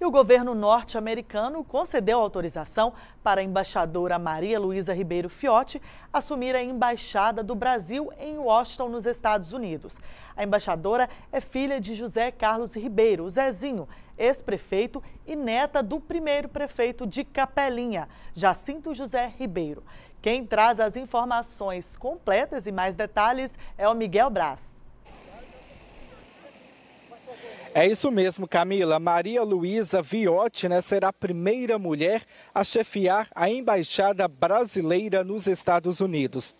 E o governo norte-americano concedeu autorização para a embaixadora Maria Luísa Ribeiro Fiotti assumir a embaixada do Brasil em Washington, nos Estados Unidos. A embaixadora é filha de José Carlos Ribeiro, Zezinho, ex-prefeito e neta do primeiro prefeito de Capelinha, Jacinto José Ribeiro. Quem traz as informações completas e mais detalhes é o Miguel Braz. É isso mesmo, Camila. Maria Luísa Viotti né, será a primeira mulher a chefiar a embaixada brasileira nos Estados Unidos.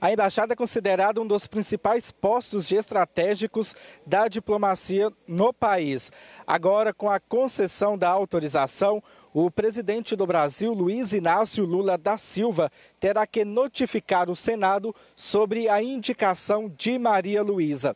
A embaixada é considerada um dos principais postos estratégicos da diplomacia no país. Agora, com a concessão da autorização, o presidente do Brasil, Luiz Inácio Lula da Silva, terá que notificar o Senado sobre a indicação de Maria Luísa.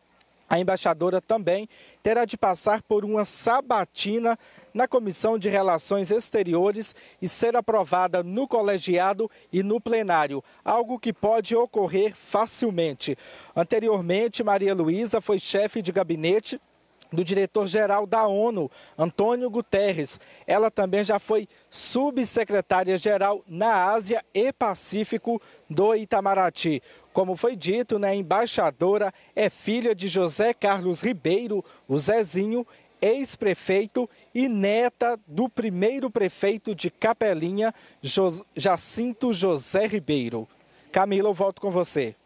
A embaixadora também terá de passar por uma sabatina na Comissão de Relações Exteriores e ser aprovada no colegiado e no plenário, algo que pode ocorrer facilmente. Anteriormente, Maria Luísa foi chefe de gabinete do diretor-geral da ONU, Antônio Guterres. Ela também já foi subsecretária-geral na Ásia e Pacífico do Itamaraty. Como foi dito, né, a embaixadora é filha de José Carlos Ribeiro, o Zezinho, ex-prefeito e neta do primeiro prefeito de Capelinha, Jacinto José Ribeiro. Camila, eu volto com você.